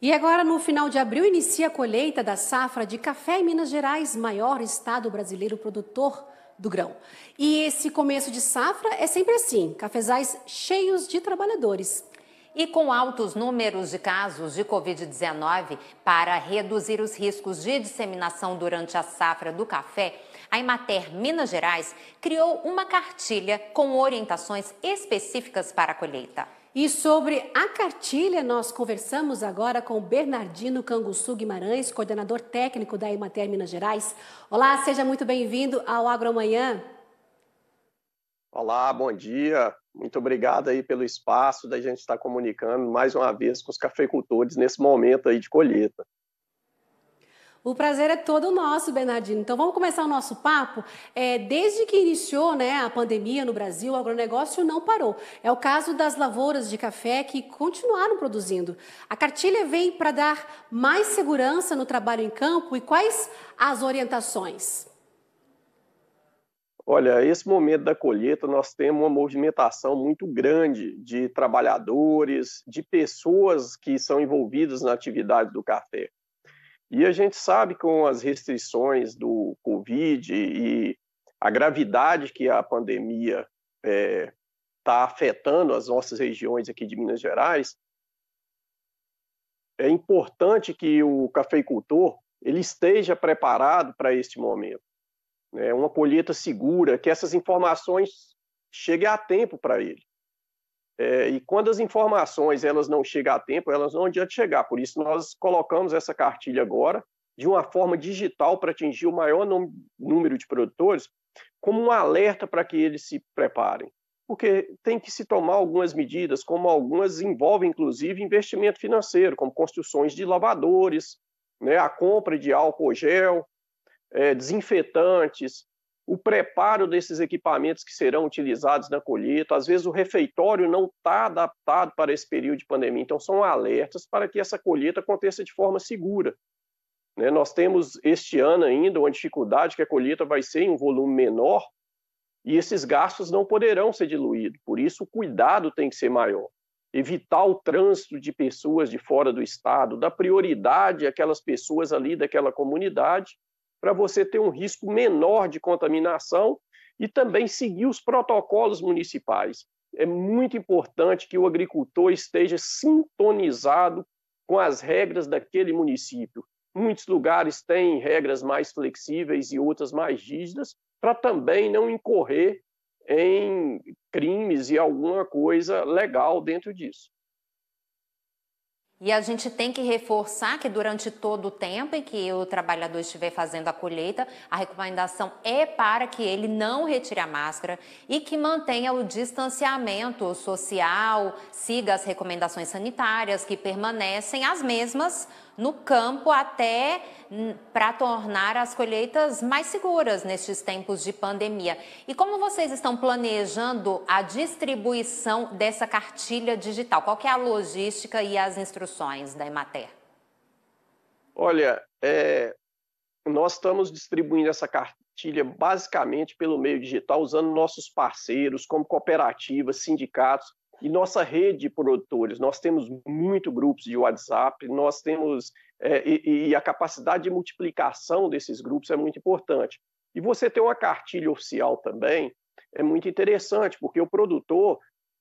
E agora, no final de abril, inicia a colheita da safra de café em Minas Gerais, maior estado brasileiro produtor do grão. E esse começo de safra é sempre assim: cafezais cheios de trabalhadores. E com altos números de casos de Covid-19, para reduzir os riscos de disseminação durante a safra do café, a Imater Minas Gerais criou uma cartilha com orientações específicas para a colheita. E sobre a cartilha, nós conversamos agora com Bernardino Canguçu Guimarães, coordenador técnico da Emater Minas Gerais. Olá, seja muito bem-vindo ao Agromanhã. Olá, bom dia. Muito obrigado aí pelo espaço da gente estar comunicando mais uma vez com os cafeicultores nesse momento aí de colheita. O prazer é todo nosso, Bernardino. Então vamos começar o nosso papo. É, desde que iniciou né, a pandemia no Brasil, o agronegócio não parou. É o caso das lavouras de café que continuaram produzindo. A cartilha vem para dar mais segurança no trabalho em campo e quais as orientações? Olha, esse momento da colheita, nós temos uma movimentação muito grande de trabalhadores, de pessoas que são envolvidas na atividade do café. E a gente sabe com as restrições do Covid e a gravidade que a pandemia está é, tá afetando as nossas regiões aqui de Minas Gerais, é importante que o cafeicultor ele esteja preparado para este momento. Né? Uma colheita segura, que essas informações cheguem a tempo para ele. É, e quando as informações elas não chegam a tempo, elas não adianta chegar. Por isso, nós colocamos essa cartilha agora de uma forma digital para atingir o maior número de produtores, como um alerta para que eles se preparem. Porque tem que se tomar algumas medidas, como algumas envolvem, inclusive, investimento financeiro, como construções de lavadores, né, a compra de álcool gel, é, desinfetantes, o preparo desses equipamentos que serão utilizados na colheita, às vezes o refeitório não está adaptado para esse período de pandemia. Então, são alertas para que essa colheita aconteça de forma segura. Né? Nós temos este ano ainda uma dificuldade que a colheita vai ser em um volume menor e esses gastos não poderão ser diluídos. Por isso, o cuidado tem que ser maior. Evitar o trânsito de pessoas de fora do estado, dar prioridade àquelas pessoas ali daquela comunidade para você ter um risco menor de contaminação e também seguir os protocolos municipais. É muito importante que o agricultor esteja sintonizado com as regras daquele município. Muitos lugares têm regras mais flexíveis e outras mais rígidas, para também não incorrer em crimes e alguma coisa legal dentro disso. E a gente tem que reforçar que durante todo o tempo em que o trabalhador estiver fazendo a colheita, a recomendação é para que ele não retire a máscara e que mantenha o distanciamento social, siga as recomendações sanitárias que permanecem as mesmas no campo até hum, para tornar as colheitas mais seguras nestes tempos de pandemia. E como vocês estão planejando a distribuição dessa cartilha digital? Qual é a logística e as instruções da Emater? Olha, é, nós estamos distribuindo essa cartilha basicamente pelo meio digital, usando nossos parceiros, como cooperativas, sindicatos, e nossa rede de produtores, nós temos muito grupos de WhatsApp, nós temos é, e, e, a capacidade de multiplicação desses grupos é muito importante. E você ter uma cartilha oficial também é muito interessante, porque o produtor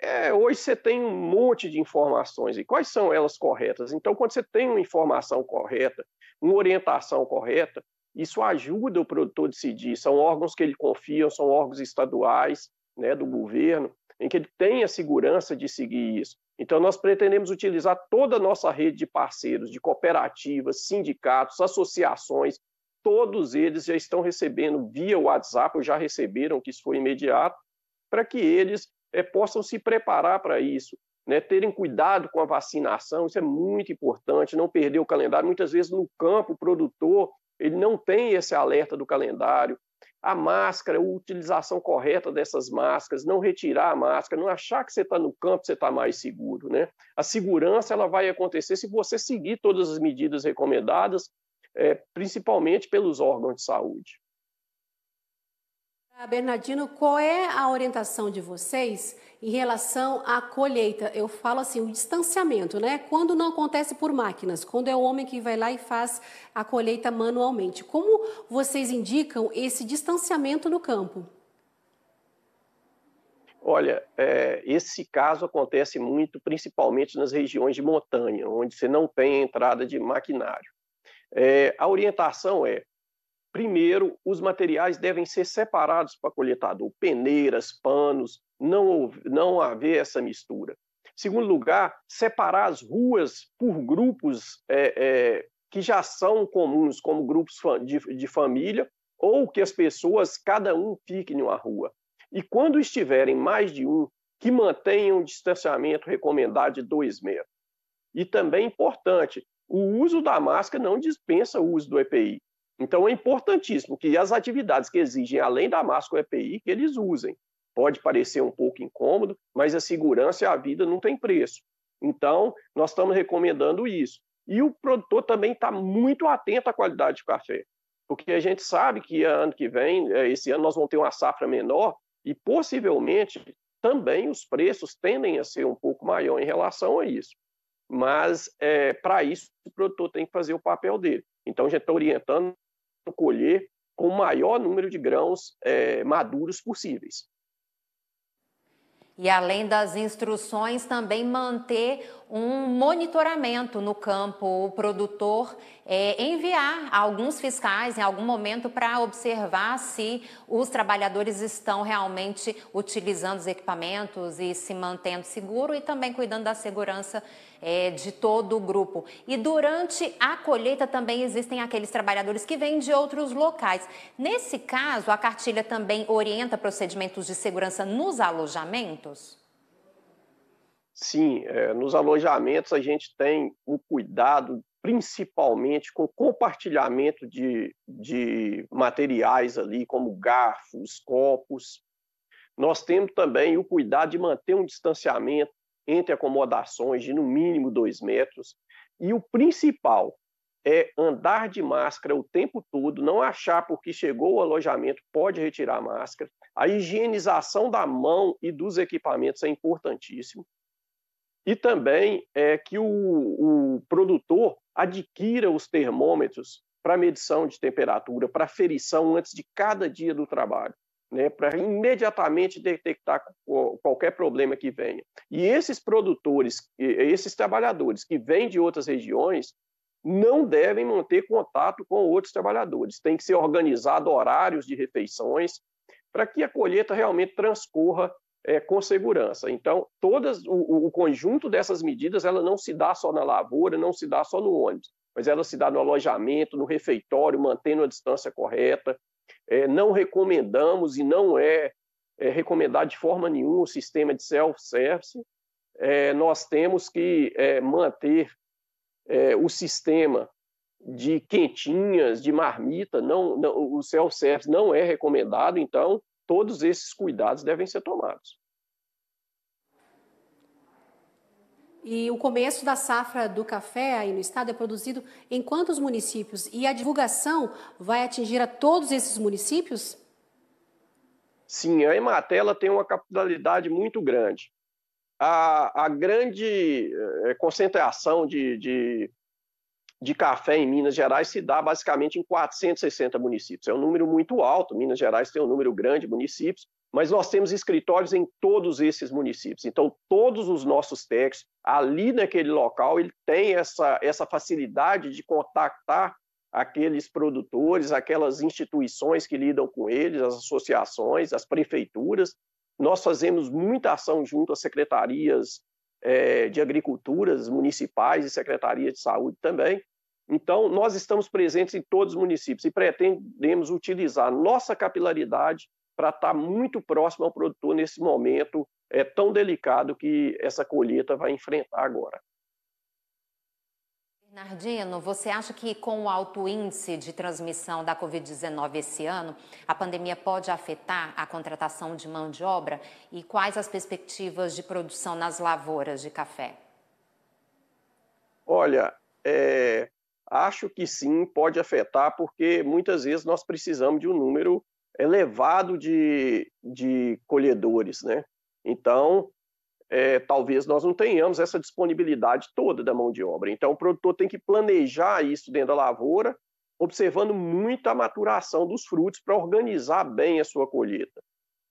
é, hoje você tem um monte de informações e quais são elas corretas. Então, quando você tem uma informação correta, uma orientação correta, isso ajuda o produtor a decidir. São órgãos que ele confia, são órgãos estaduais, né, do governo em que ele tenha segurança de seguir isso. Então, nós pretendemos utilizar toda a nossa rede de parceiros, de cooperativas, sindicatos, associações, todos eles já estão recebendo via WhatsApp, ou já receberam, que isso foi imediato, para que eles é, possam se preparar para isso. Né, terem cuidado com a vacinação, isso é muito importante, não perder o calendário. Muitas vezes no campo, o produtor, ele não tem esse alerta do calendário, a máscara, a utilização correta dessas máscaras, não retirar a máscara, não achar que você está no campo, você está mais seguro. Né? A segurança ela vai acontecer se você seguir todas as medidas recomendadas, é, principalmente pelos órgãos de saúde. Bernardino, qual é a orientação de vocês em relação à colheita? Eu falo assim, o distanciamento, né? Quando não acontece por máquinas, quando é o homem que vai lá e faz a colheita manualmente. Como vocês indicam esse distanciamento no campo? Olha, é, esse caso acontece muito, principalmente nas regiões de montanha, onde você não tem entrada de maquinário. É, a orientação é Primeiro, os materiais devem ser separados para coletador, peneiras, panos, não, não haver essa mistura. Segundo lugar, separar as ruas por grupos é, é, que já são comuns, como grupos de, de família, ou que as pessoas, cada um fique em uma rua. E quando estiverem mais de um, que mantenham um distanciamento recomendado de dois metros. E também é importante, o uso da máscara não dispensa o uso do EPI. Então é importantíssimo que as atividades que exigem além da máscara EPI que eles usem. Pode parecer um pouco incômodo, mas a segurança e a vida não tem preço. Então, nós estamos recomendando isso. E o produtor também está muito atento à qualidade do café, porque a gente sabe que ano que vem, eh, esse ano, nós vamos ter uma safra menor e possivelmente também os preços tendem a ser um pouco maior em relação a isso. Mas, é, eh, para isso, o produtor tem que fazer o papel dele. Então, a gente está orientando colher com o maior número de grãos é, maduros possíveis. E além das instruções, também manter um monitoramento no campo, o produtor é, enviar alguns fiscais em algum momento para observar se os trabalhadores estão realmente utilizando os equipamentos e se mantendo seguro e também cuidando da segurança é, de todo o grupo. E durante a colheita também existem aqueles trabalhadores que vêm de outros locais. Nesse caso, a cartilha também orienta procedimentos de segurança nos alojamentos? Sim, é, nos alojamentos a gente tem um cuidado principalmente com compartilhamento de, de materiais ali, como garfos, copos. Nós temos também o cuidado de manter um distanciamento entre acomodações de no mínimo dois metros. E o principal é andar de máscara o tempo todo, não achar porque chegou o alojamento, pode retirar a máscara. A higienização da mão e dos equipamentos é importantíssimo e também é, que o, o produtor adquira os termômetros para medição de temperatura, para ferição antes de cada dia do trabalho. Né, para imediatamente detectar qualquer problema que venha. E esses produtores, esses trabalhadores que vêm de outras regiões, não devem manter contato com outros trabalhadores. Tem que ser organizado horários de refeições para que a colheita realmente transcorra é, com segurança. Então, todas o, o, conjunto dessas medidas, ela não se dá só na lavoura, não se dá só no ônibus, mas ela se dá no alojamento, no refeitório, mantendo a distância correta. É, não recomendamos e não é, é recomendado de forma nenhuma o sistema de self-service. É, nós temos que é, manter é, o sistema de quentinhas, de marmita, não, não o self-service não é recomendado, então todos esses cuidados devem ser tomados. E o começo da safra do café aí no estado é produzido em quantos municípios? E a divulgação vai atingir a todos esses municípios? Sim, a Imatela tem uma capitalidade muito grande. A, a grande eh, concentração de, de de café em Minas Gerais se dá basicamente em 460 municípios. É um número muito alto. Minas Gerais tem um número grande de municípios, mas nós temos escritórios em todos esses municípios. Então, todos os nossos técnicos, ali naquele local, ele tem essa, essa facilidade de contactar aqueles produtores, aquelas instituições que lidam com eles, as associações, as prefeituras. Nós fazemos muita ação junto às secretarias é, de agriculturas municipais e secretaria de saúde também. Então, nós estamos presentes em todos os municípios e pretendemos utilizar nossa capilaridade para estar muito próximo ao produtor nesse momento é, tão delicado que essa colheita vai enfrentar agora. Nardino, você acha que com o alto índice de transmissão da Covid-19 esse ano, a pandemia pode afetar a contratação de mão de obra? E quais as perspectivas de produção nas lavouras de café? Olha, é, acho que sim, pode afetar, porque muitas vezes nós precisamos de um número elevado de, de colhedores, né? Então, é, talvez nós não tenhamos essa disponibilidade toda da mão de obra. Então, o produtor tem que planejar isso dentro da lavoura, observando muito a maturação dos frutos para organizar bem a sua colheita.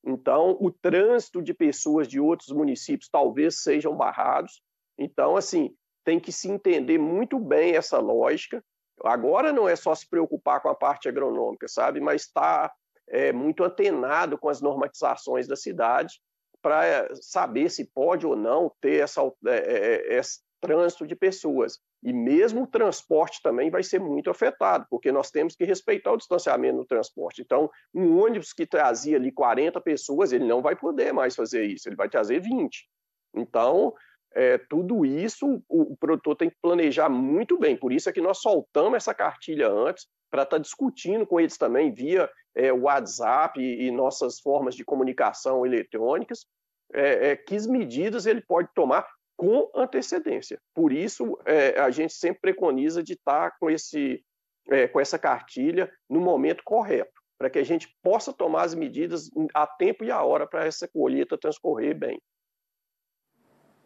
Então, o trânsito de pessoas de outros municípios talvez sejam barrados. Então, assim, tem que se entender muito bem essa lógica. Agora não é só se preocupar com a parte agronômica, sabe? Mas está é, muito antenado com as normatizações da cidade para eh, saber se pode ou não ter essa, é, é, esse trânsito de pessoas. E mesmo o transporte também vai ser muito afetado, porque nós temos que respeitar o distanciamento no transporte. Então, um ônibus que trazia ali 40 pessoas, ele não vai poder mais fazer isso, ele vai trazer 20. Então, é, tudo isso o, o, produtor tem que planejar muito bem. Por isso é que nós soltamos essa cartilha antes para estar tá discutindo com eles também via é, WhatsApp e, e, nossas formas de comunicação eletrônicas, é, é, que medidas ele pode tomar com antecedência. Por isso, é, a gente sempre preconiza de estar tá com, esse, é, com essa cartilha no momento correto, para que a gente possa tomar as medidas a tempo e a hora para essa colheita transcorrer bem.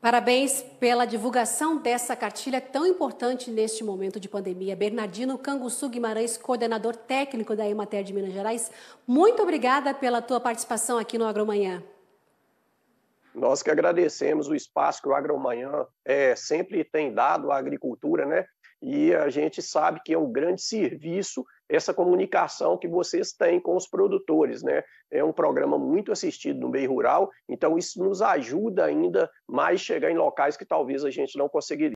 Parabéns pela divulgação dessa cartilha tão importante neste momento de pandemia. Bernardino Canguçu Guimarães, coordenador técnico da Emater de Minas Gerais, muito obrigada pela tua participação aqui no Agromanhã. Nós que agradecemos o espaço que o Agromanhã é, sempre tem dado à agricultura, né? E a gente sabe que é um grande serviço essa comunicação que vocês têm com os produtores, né? É um programa muito assistido no meio rural, então isso nos ajuda ainda mais chegar em locais que talvez a gente não conseguiria.